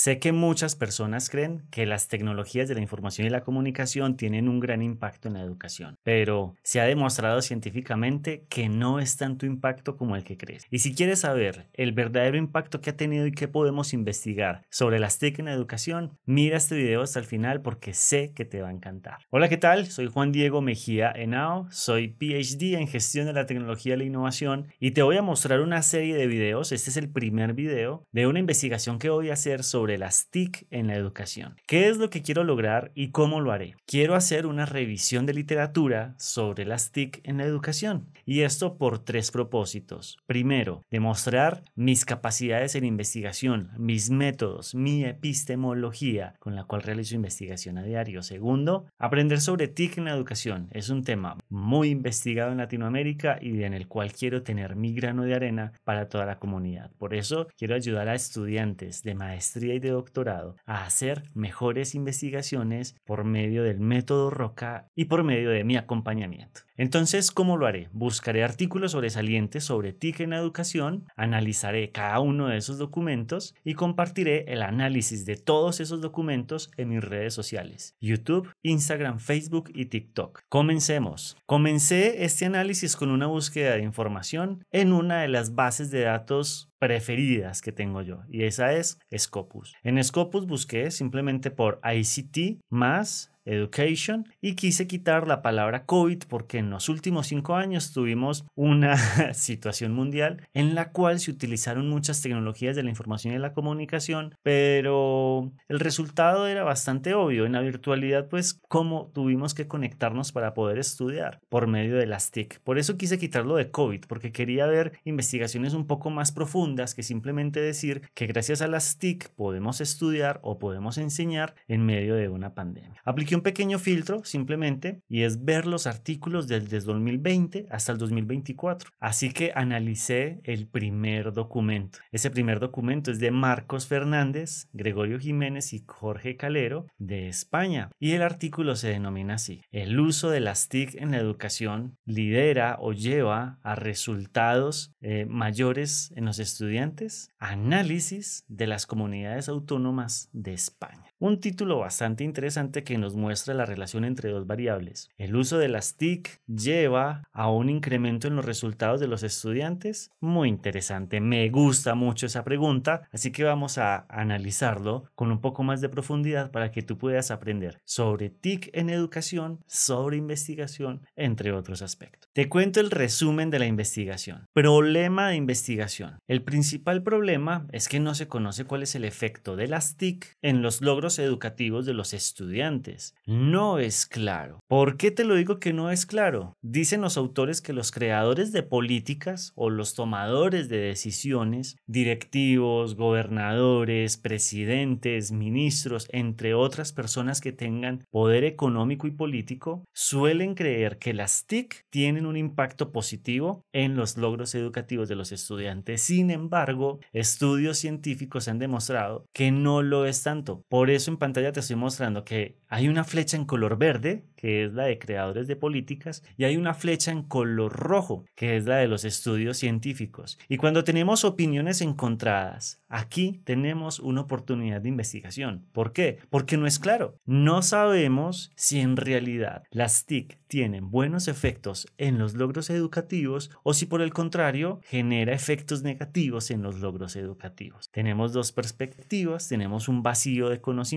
Sé que muchas personas creen que las tecnologías de la información y la comunicación tienen un gran impacto en la educación, pero se ha demostrado científicamente que no es tanto impacto como el que crees. Y si quieres saber el verdadero impacto que ha tenido y que podemos investigar sobre las técnicas en educación, mira este video hasta el final porque sé que te va a encantar. Hola, ¿qué tal? Soy Juan Diego Mejía Henao, soy PhD en gestión de la tecnología y la innovación y te voy a mostrar una serie de videos, este es el primer video, de una investigación que voy a hacer sobre las TIC en la educación. ¿Qué es lo que quiero lograr y cómo lo haré? Quiero hacer una revisión de literatura sobre las TIC en la educación y esto por tres propósitos. Primero, demostrar mis capacidades en investigación, mis métodos, mi epistemología con la cual realizo investigación a diario. Segundo, aprender sobre TIC en la educación. Es un tema muy investigado en Latinoamérica y en el cual quiero tener mi grano de arena para toda la comunidad. Por eso quiero ayudar a estudiantes de maestría y de doctorado a hacer mejores investigaciones por medio del método Roca y por medio de mi acompañamiento. Entonces, ¿cómo lo haré? Buscaré artículos sobresalientes sobre TIC en la educación, analizaré cada uno de esos documentos y compartiré el análisis de todos esos documentos en mis redes sociales, YouTube, Instagram, Facebook y TikTok. Comencemos. Comencé este análisis con una búsqueda de información en una de las bases de datos preferidas que tengo yo y esa es Scopus. En Scopus busqué simplemente por ICT más Education y quise quitar la palabra COVID porque en los últimos cinco años tuvimos una situación mundial en la cual se utilizaron muchas tecnologías de la información y la comunicación, pero el resultado era bastante obvio. En la virtualidad, pues, cómo tuvimos que conectarnos para poder estudiar por medio de las TIC. Por eso quise quitarlo de COVID, porque quería ver investigaciones un poco más profundas que simplemente decir que gracias a las TIC podemos estudiar o podemos enseñar en medio de una pandemia un pequeño filtro simplemente y es ver los artículos desde 2020 hasta el 2024. Así que analicé el primer documento. Ese primer documento es de Marcos Fernández, Gregorio Jiménez y Jorge Calero de España y el artículo se denomina así. El uso de las TIC en la educación lidera o lleva a resultados eh, mayores en los estudiantes. Análisis de las comunidades autónomas de España. Un título bastante interesante que nos muestra la relación entre dos variables. El uso de las TIC lleva a un incremento en los resultados de los estudiantes. Muy interesante, me gusta mucho esa pregunta, así que vamos a analizarlo con un poco más de profundidad para que tú puedas aprender sobre TIC en educación, sobre investigación, entre otros aspectos. Te cuento el resumen de la investigación. Problema de investigación. El principal problema es que no se conoce cuál es el efecto de las TIC en los logros educativos de los estudiantes. No es claro. ¿Por qué te lo digo que no es claro? Dicen los autores que los creadores de políticas o los tomadores de decisiones, directivos, gobernadores, presidentes, ministros, entre otras personas que tengan poder económico y político, suelen creer que las TIC tienen un impacto positivo en los logros educativos de los estudiantes. Sin embargo, estudios científicos han demostrado que no lo es tanto. Por en pantalla te estoy mostrando que hay una flecha en color verde, que es la de creadores de políticas, y hay una flecha en color rojo, que es la de los estudios científicos. Y cuando tenemos opiniones encontradas, aquí tenemos una oportunidad de investigación. ¿Por qué? Porque no es claro. No sabemos si en realidad las TIC tienen buenos efectos en los logros educativos o si por el contrario genera efectos negativos en los logros educativos. Tenemos dos perspectivas, tenemos un vacío de conocimiento,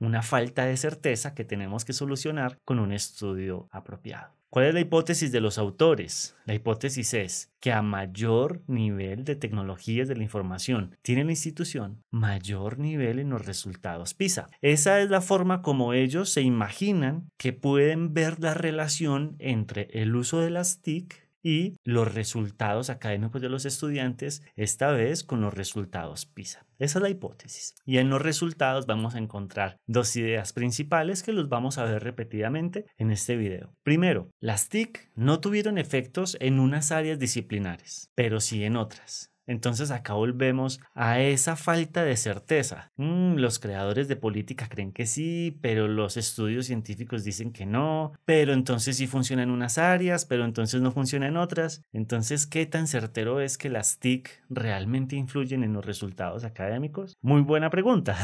una falta de certeza que tenemos que solucionar con un estudio apropiado. ¿Cuál es la hipótesis de los autores? La hipótesis es que a mayor nivel de tecnologías de la información tiene la institución, mayor nivel en los resultados PISA. Esa es la forma como ellos se imaginan que pueden ver la relación entre el uso de las TIC y los resultados académicos de los estudiantes, esta vez con los resultados PISA. Esa es la hipótesis. Y en los resultados vamos a encontrar dos ideas principales que los vamos a ver repetidamente en este video. Primero, las TIC no tuvieron efectos en unas áreas disciplinares, pero sí en otras. Entonces acá volvemos a esa falta de certeza. Mm, los creadores de política creen que sí, pero los estudios científicos dicen que no, pero entonces sí funcionan en unas áreas, pero entonces no funcionan en otras. Entonces, ¿qué tan certero es que las TIC realmente influyen en los resultados académicos? Muy buena pregunta.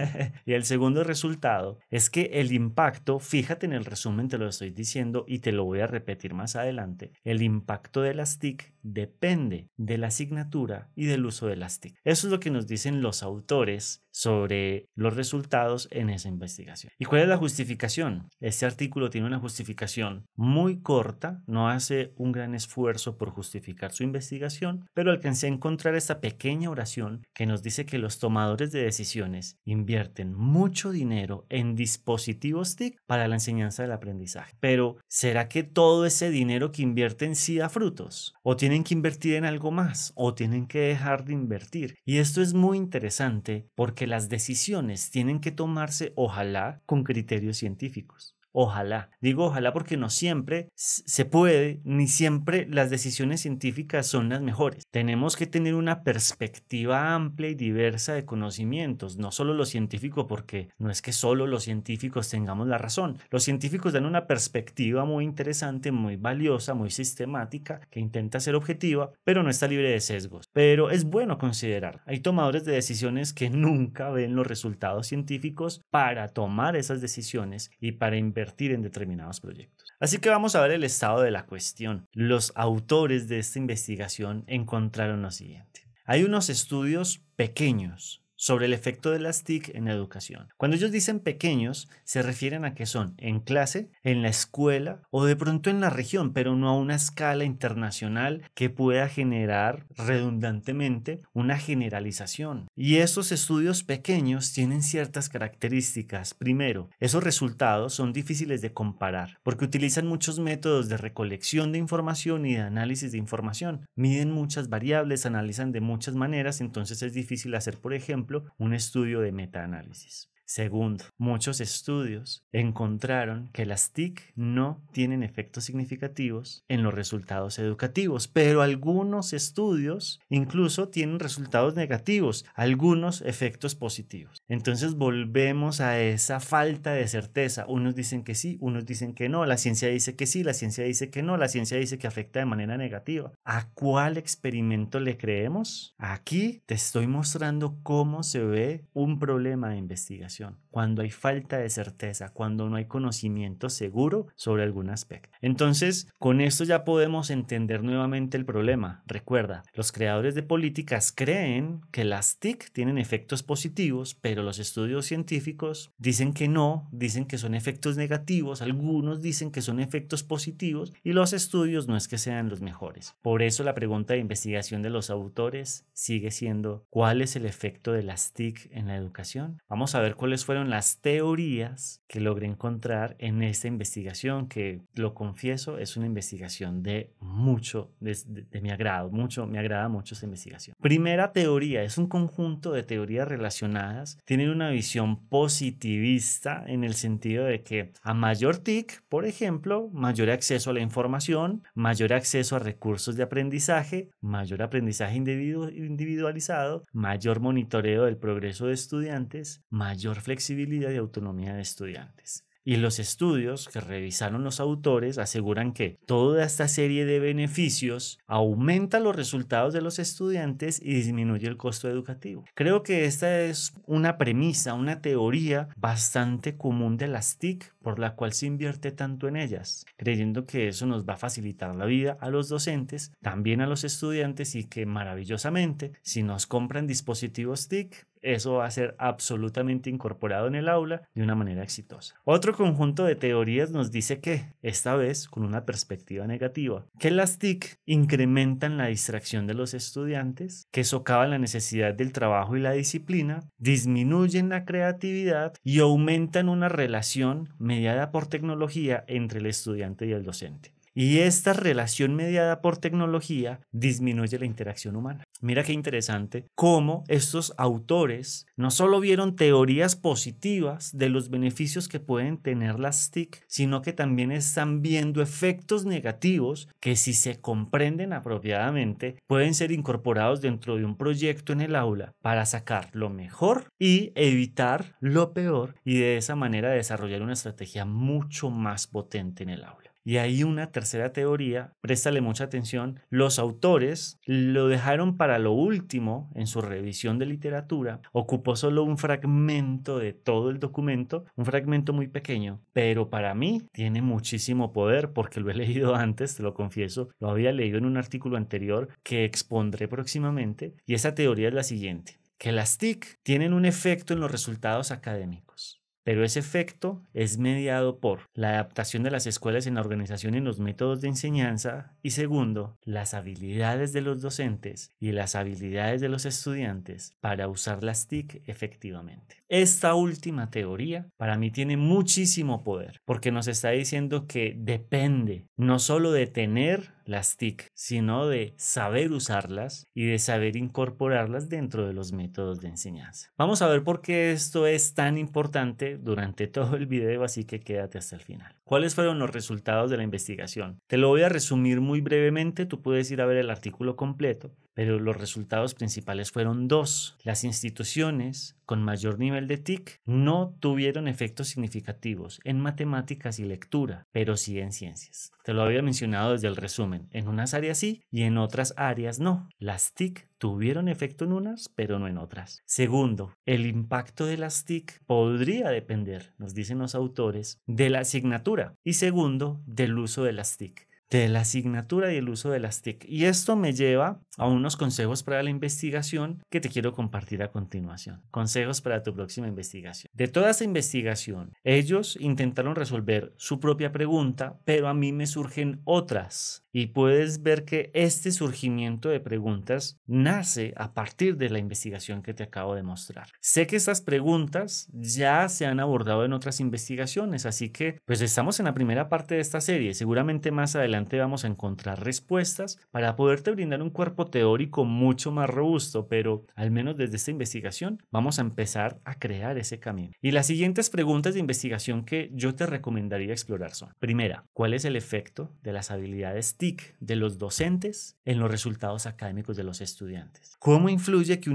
y el segundo resultado es que el impacto, fíjate en el resumen, te lo estoy diciendo y te lo voy a repetir más adelante, el impacto de las TIC depende de la asignatura y del uso de las TIC. Eso es lo que nos dicen los autores sobre los resultados en esa investigación. ¿Y cuál es la justificación? Este artículo tiene una justificación muy corta, no hace un gran esfuerzo por justificar su investigación, pero alcancé a encontrar esta pequeña oración que nos dice que los tomadores de decisiones invierten mucho dinero en dispositivos TIC para la enseñanza del aprendizaje. Pero, ¿será que todo ese dinero que invierten sí da frutos? ¿O tienen que invertir en algo más? ¿O tienen que dejar de invertir. Y esto es muy interesante porque las decisiones tienen que tomarse, ojalá, con criterios científicos. Ojalá. Digo ojalá porque no siempre se puede, ni siempre las decisiones científicas son las mejores. Tenemos que tener una perspectiva amplia y diversa de conocimientos, no solo lo científico, porque no es que solo los científicos tengamos la razón. Los científicos dan una perspectiva muy interesante, muy valiosa, muy sistemática, que intenta ser objetiva, pero no está libre de sesgos. Pero es bueno considerar. Hay tomadores de decisiones que nunca ven los resultados científicos para tomar esas decisiones y para invertir en determinados proyectos. Así que vamos a ver el estado de la cuestión. Los autores de esta investigación encontraron lo siguiente. Hay unos estudios pequeños sobre el efecto de las TIC en educación. Cuando ellos dicen pequeños, se refieren a que son en clase, en la escuela o de pronto en la región, pero no a una escala internacional que pueda generar redundantemente una generalización. Y esos estudios pequeños tienen ciertas características. Primero, esos resultados son difíciles de comparar porque utilizan muchos métodos de recolección de información y de análisis de información. Miden muchas variables, analizan de muchas maneras, entonces es difícil hacer, por ejemplo, un estudio de metaanálisis. Segundo, muchos estudios encontraron que las TIC no tienen efectos significativos en los resultados educativos, pero algunos estudios incluso tienen resultados negativos, algunos efectos positivos. Entonces volvemos a esa falta de certeza. Unos dicen que sí, unos dicen que no, la ciencia dice que sí, la ciencia dice que no, la ciencia dice que afecta de manera negativa. ¿A cuál experimento le creemos? Aquí te estoy mostrando cómo se ve un problema de investigación cuando hay falta de certeza, cuando no hay conocimiento seguro sobre algún aspecto. Entonces, con esto ya podemos entender nuevamente el problema. Recuerda, los creadores de políticas creen que las TIC tienen efectos positivos, pero los estudios científicos dicen que no, dicen que son efectos negativos, algunos dicen que son efectos positivos y los estudios no es que sean los mejores. Por eso la pregunta de investigación de los autores sigue siendo ¿cuál es el efecto de las TIC en la educación? Vamos a ver cuál cuáles fueron las teorías que logré encontrar en esta investigación, que lo confieso, es una investigación de mucho, de, mi agrado, mucho, me agrada mucho esta investigación. Primera teoría, es un conjunto de teorías relacionadas, tienen una visión positivista en el sentido de que a mayor TIC, por ejemplo, mayor acceso a la información, mayor acceso a recursos de aprendizaje, mayor aprendizaje individualizado, mayor monitoreo del progreso de estudiantes, mayor flexibilidad y autonomía de estudiantes. Y los estudios que revisaron los autores aseguran que toda esta serie de beneficios aumenta los resultados de los estudiantes y disminuye el costo educativo. Creo que esta es una premisa, una teoría bastante común de las TIC por la cual se invierte tanto en ellas, creyendo que eso nos va a facilitar la vida a los docentes, también a los estudiantes y que maravillosamente, si nos compran dispositivos TIC, eso va a ser absolutamente incorporado en el aula de una manera exitosa. Otro conjunto de teorías nos dice que, esta vez con una perspectiva negativa, que las TIC incrementan la distracción de los estudiantes, que socavan la necesidad del trabajo y la disciplina, disminuyen la creatividad y aumentan una relación mediada por tecnología entre el estudiante y el docente. Y esta relación mediada por tecnología disminuye la interacción humana. Mira qué interesante cómo estos autores no solo vieron teorías positivas de los beneficios que pueden tener las TIC, sino que también están viendo efectos negativos que si se comprenden apropiadamente pueden ser incorporados dentro de un proyecto en el aula para sacar lo mejor y evitar lo peor y de esa manera desarrollar una estrategia mucho más potente en el aula. Y hay una tercera teoría, préstale mucha atención, los autores lo dejaron para lo último en su revisión de literatura, ocupó solo un fragmento de todo el documento, un fragmento muy pequeño, pero para mí tiene muchísimo poder porque lo he leído antes, te lo confieso, lo había leído en un artículo anterior que expondré próximamente y esa teoría es la siguiente, que las TIC tienen un efecto en los resultados académicos pero ese efecto es mediado por la adaptación de las escuelas en la organización y en los métodos de enseñanza y segundo, las habilidades de los docentes y las habilidades de los estudiantes para usar las TIC efectivamente. Esta última teoría para mí tiene muchísimo poder porque nos está diciendo que depende no solo de tener las TIC, sino de saber usarlas y de saber incorporarlas dentro de los métodos de enseñanza. Vamos a ver por qué esto es tan importante durante todo el video, así que quédate hasta el final. ¿Cuáles fueron los resultados de la investigación? Te lo voy a resumir muy brevemente, tú puedes ir a ver el artículo completo, pero los resultados principales fueron dos. Las instituciones con mayor nivel de TIC no tuvieron efectos significativos en matemáticas y lectura, pero sí en ciencias. Te lo había mencionado desde el resumen, en unas áreas sí y en otras áreas no. Las TIC tuvieron efecto en unas, pero no en otras. Segundo, el impacto de las TIC podría depender, nos dicen los autores, de la asignatura y segundo, del uso de las TIC de la asignatura y el uso de las TIC. Y esto me lleva a unos consejos para la investigación que te quiero compartir a continuación. Consejos para tu próxima investigación. De toda esa investigación, ellos intentaron resolver su propia pregunta, pero a mí me surgen otras. Y puedes ver que este surgimiento de preguntas nace a partir de la investigación que te acabo de mostrar. Sé que estas preguntas ya se han abordado en otras investigaciones, así que pues estamos en la primera parte de esta serie. Seguramente más adelante vamos a encontrar respuestas para poderte brindar un cuerpo teórico mucho más robusto, pero al menos desde esta investigación vamos a empezar a crear ese camino. Y las siguientes preguntas de investigación que yo te recomendaría explorar son, primera, ¿cuál es el efecto de las habilidades TIC de los docentes en los resultados académicos de los estudiantes? ¿Cómo influye que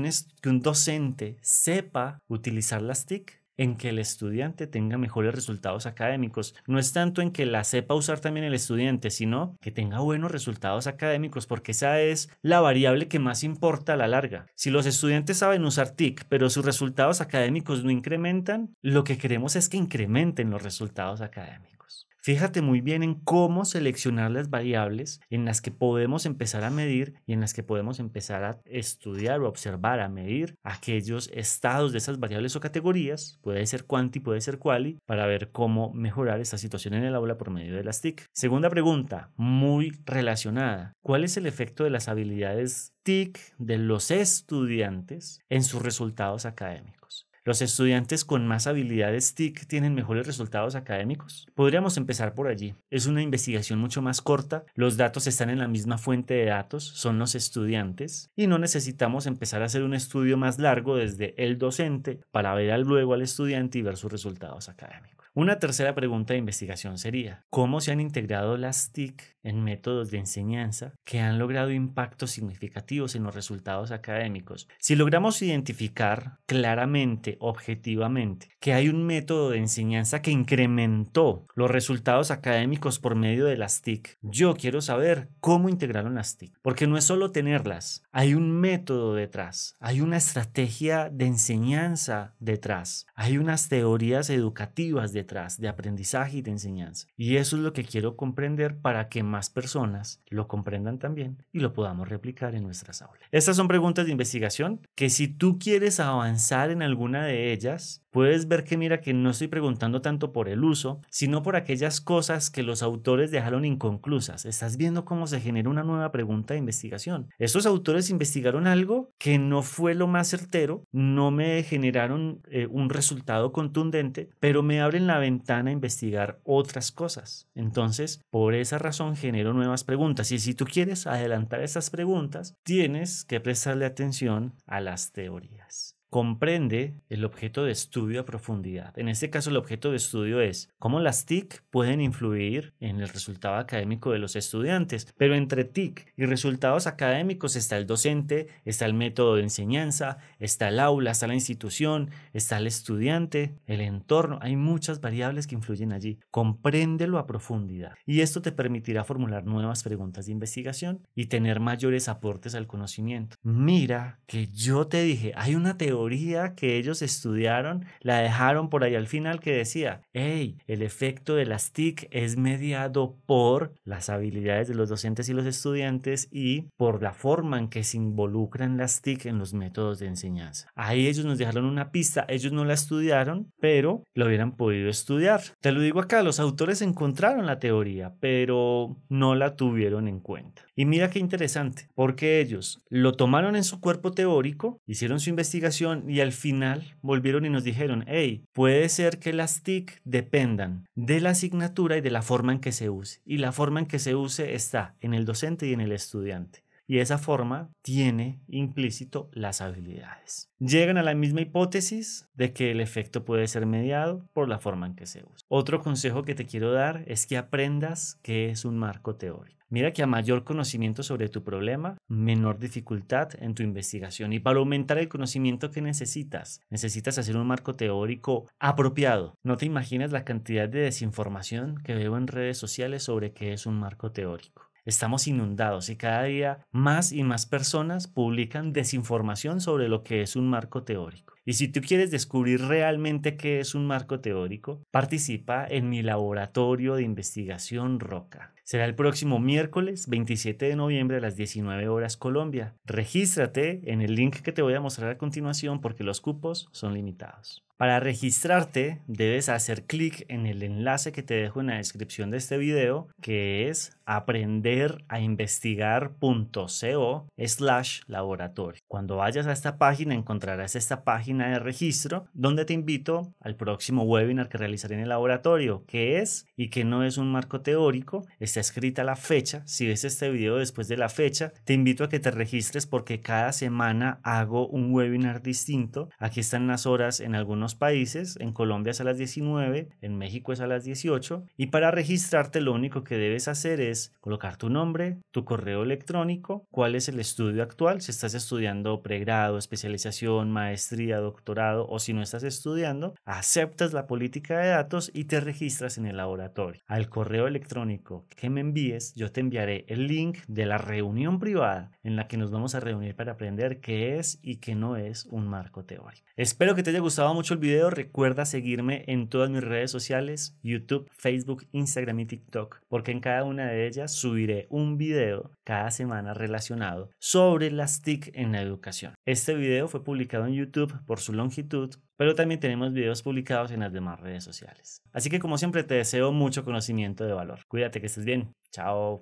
que un docente sepa utilizar las TIC en que el estudiante tenga mejores resultados académicos. No es tanto en que la sepa usar también el estudiante, sino que tenga buenos resultados académicos, porque esa es la variable que más importa a la larga. Si los estudiantes saben usar TIC, pero sus resultados académicos no incrementan, lo que queremos es que incrementen los resultados académicos. Fíjate muy bien en cómo seleccionar las variables en las que podemos empezar a medir y en las que podemos empezar a estudiar o observar, a medir aquellos estados de esas variables o categorías, puede ser cuanti, puede ser quali, para ver cómo mejorar esta situación en el aula por medio de las TIC. Segunda pregunta, muy relacionada, ¿cuál es el efecto de las habilidades TIC de los estudiantes en sus resultados académicos? ¿Los estudiantes con más habilidades TIC tienen mejores resultados académicos? Podríamos empezar por allí. Es una investigación mucho más corta, los datos están en la misma fuente de datos, son los estudiantes, y no necesitamos empezar a hacer un estudio más largo desde el docente para ver luego al estudiante y ver sus resultados académicos. Una tercera pregunta de investigación sería, ¿cómo se han integrado las TIC en métodos de enseñanza que han logrado impactos significativos en los resultados académicos? Si logramos identificar claramente, objetivamente, que hay un método de enseñanza que incrementó los resultados académicos por medio de las TIC, yo quiero saber cómo integraron las TIC, porque no es solo tenerlas, hay un método detrás, hay una estrategia de enseñanza detrás, hay unas teorías educativas detrás de aprendizaje y de enseñanza. Y eso es lo que quiero comprender para que más personas lo comprendan también y lo podamos replicar en nuestras aulas. Estas son preguntas de investigación que si tú quieres avanzar en alguna de ellas, puedes ver que mira que no estoy preguntando tanto por el uso, sino por aquellas cosas que los autores dejaron inconclusas. Estás viendo cómo se genera una nueva pregunta de investigación. Estos autores investigaron algo que no fue lo más certero, no me generaron eh, un resultado contundente, pero me abren la ventana a investigar otras cosas. Entonces, por esa razón genero nuevas preguntas. Y si tú quieres adelantar esas preguntas, tienes que prestarle atención a las teorías comprende el objeto de estudio a profundidad. En este caso, el objeto de estudio es cómo las TIC pueden influir en el resultado académico de los estudiantes. Pero entre TIC y resultados académicos está el docente, está el método de enseñanza, está el aula, está la institución, está el estudiante, el entorno. Hay muchas variables que influyen allí. Compréndelo a profundidad. Y esto te permitirá formular nuevas preguntas de investigación y tener mayores aportes al conocimiento. Mira que yo te dije, hay una teoría que ellos estudiaron la dejaron por ahí al final que decía, hey, el efecto de las TIC es mediado por las habilidades de los docentes y los estudiantes y por la forma en que se involucran las TIC en los métodos de enseñanza. Ahí ellos nos dejaron una pista, ellos no la estudiaron, pero lo hubieran podido estudiar. Te lo digo acá, los autores encontraron la teoría, pero no la tuvieron en cuenta. Y mira qué interesante, porque ellos lo tomaron en su cuerpo teórico, hicieron su investigación, y al final volvieron y nos dijeron, hey, puede ser que las TIC dependan de la asignatura y de la forma en que se use. Y la forma en que se use está en el docente y en el estudiante y esa forma tiene implícito las habilidades. Llegan a la misma hipótesis de que el efecto puede ser mediado por la forma en que se usa. Otro consejo que te quiero dar es que aprendas qué es un marco teórico. Mira que a mayor conocimiento sobre tu problema, menor dificultad en tu investigación. Y para aumentar el conocimiento que necesitas, necesitas hacer un marco teórico apropiado. No te imaginas la cantidad de desinformación que veo en redes sociales sobre qué es un marco teórico. Estamos inundados y cada día más y más personas publican desinformación sobre lo que es un marco teórico. Y si tú quieres descubrir realmente qué es un marco teórico, participa en mi laboratorio de investigación Roca. Será el próximo miércoles 27 de noviembre a las 19 horas Colombia. Regístrate en el link que te voy a mostrar a continuación porque los cupos son limitados. Para registrarte debes hacer clic en el enlace que te dejo en la descripción de este video que es aprenderainvestigar.co slash laboratorio. Cuando vayas a esta página encontrarás esta página de registro, donde te invito al próximo webinar que realizaré en el laboratorio, que es y que no es un marco teórico, está escrita la fecha, si ves este video después de la fecha, te invito a que te registres porque cada semana hago un webinar distinto, aquí están las horas en algunos países, en Colombia es a las 19, en México es a las 18, y para registrarte lo único que debes hacer es colocar tu nombre, tu correo electrónico, cuál es el estudio actual, si estás estudiando pregrado, especialización, maestría, doctorado o si no estás estudiando, aceptas la política de datos y te registras en el laboratorio. Al correo electrónico que me envíes, yo te enviaré el link de la reunión privada en la que nos vamos a reunir para aprender qué es y qué no es un marco teórico. Espero que te haya gustado mucho el video. Recuerda seguirme en todas mis redes sociales, YouTube, Facebook, Instagram y TikTok, porque en cada una de ellas subiré un video cada semana relacionado sobre las TIC en la educación. Este video fue publicado en YouTube por por su longitud, pero también tenemos videos publicados en las demás redes sociales. Así que como siempre te deseo mucho conocimiento de valor. Cuídate que estés bien. Chao.